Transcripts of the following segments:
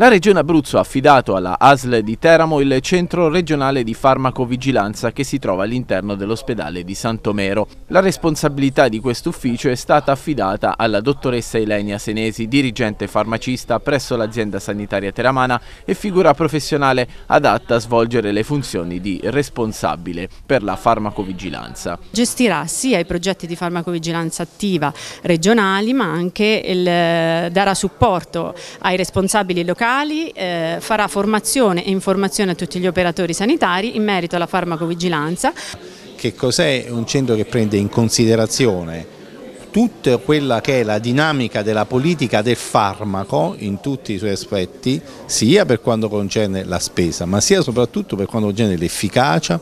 La Regione Abruzzo ha affidato alla ASL di Teramo il centro regionale di farmacovigilanza che si trova all'interno dell'ospedale di Santomero. La responsabilità di questo ufficio è stata affidata alla dottoressa Elenia Senesi, dirigente farmacista presso l'azienda sanitaria teramana e figura professionale adatta a svolgere le funzioni di responsabile per la farmacovigilanza. Gestirà sia i progetti di farmacovigilanza attiva regionali ma anche il, eh, darà supporto ai responsabili locali locali eh, farà formazione e informazione a tutti gli operatori sanitari in merito alla farmacovigilanza. Che cos'è un centro che prende in considerazione tutta quella che è la dinamica della politica del farmaco in tutti i suoi aspetti, sia per quanto concerne la spesa, ma sia soprattutto per quanto concerne l'efficacia,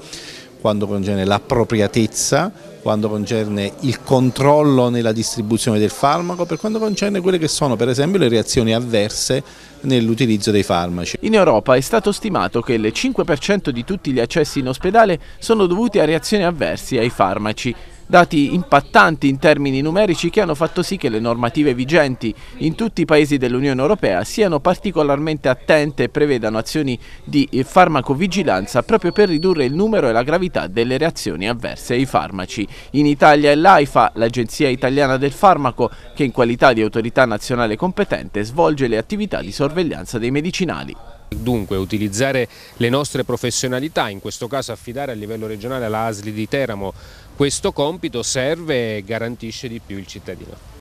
quando concerne l'appropriatezza, quando concerne il controllo nella distribuzione del farmaco, per quanto concerne quelle che sono per esempio le reazioni avverse nell'utilizzo dei farmaci. In Europa è stato stimato che il 5% di tutti gli accessi in ospedale sono dovuti a reazioni avverse ai farmaci dati impattanti in termini numerici che hanno fatto sì che le normative vigenti in tutti i paesi dell'Unione Europea siano particolarmente attente e prevedano azioni di eh, farmacovigilanza proprio per ridurre il numero e la gravità delle reazioni avverse ai farmaci. In Italia è l'AIFA, l'Agenzia Italiana del Farmaco, che in qualità di autorità nazionale competente svolge le attività di sorveglianza dei medicinali. Dunque utilizzare le nostre professionalità, in questo caso affidare a livello regionale alla ASLI di Teramo questo compito serve e garantisce di più il cittadino.